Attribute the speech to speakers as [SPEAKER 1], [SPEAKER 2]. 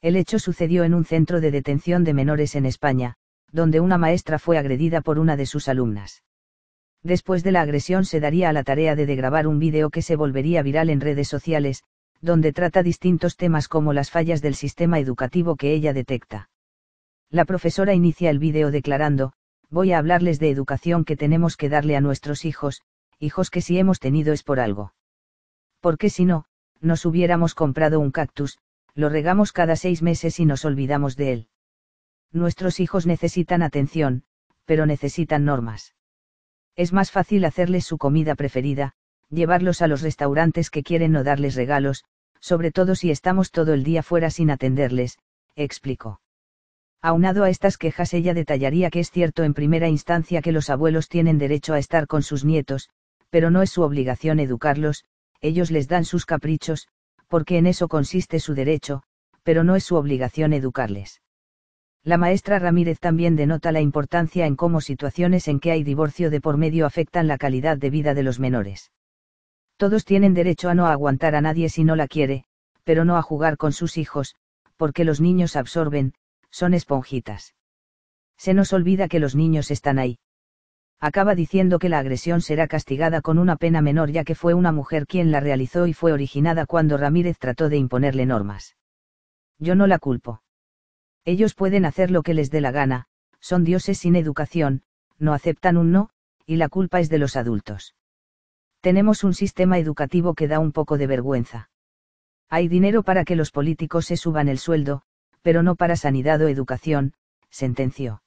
[SPEAKER 1] El hecho sucedió en un centro de detención de menores en España, donde una maestra fue agredida por una de sus alumnas. Después de la agresión se daría a la tarea de grabar un vídeo que se volvería viral en redes sociales, donde trata distintos temas como las fallas del sistema educativo que ella detecta. La profesora inicia el vídeo declarando, voy a hablarles de educación que tenemos que darle a nuestros hijos, hijos que si hemos tenido es por algo. Porque si no, nos hubiéramos comprado un cactus, lo regamos cada seis meses y nos olvidamos de él. Nuestros hijos necesitan atención, pero necesitan normas. Es más fácil hacerles su comida preferida, llevarlos a los restaurantes que quieren o darles regalos, sobre todo si estamos todo el día fuera sin atenderles, explicó. Aunado a estas quejas ella detallaría que es cierto en primera instancia que los abuelos tienen derecho a estar con sus nietos, pero no es su obligación educarlos, ellos les dan sus caprichos, porque en eso consiste su derecho, pero no es su obligación educarles. La maestra Ramírez también denota la importancia en cómo situaciones en que hay divorcio de por medio afectan la calidad de vida de los menores. Todos tienen derecho a no aguantar a nadie si no la quiere, pero no a jugar con sus hijos, porque los niños absorben, son esponjitas. Se nos olvida que los niños están ahí acaba diciendo que la agresión será castigada con una pena menor ya que fue una mujer quien la realizó y fue originada cuando Ramírez trató de imponerle normas. Yo no la culpo. Ellos pueden hacer lo que les dé la gana, son dioses sin educación, no aceptan un no, y la culpa es de los adultos. Tenemos un sistema educativo que da un poco de vergüenza. Hay dinero para que los políticos se suban el sueldo, pero no para sanidad o educación, sentenció.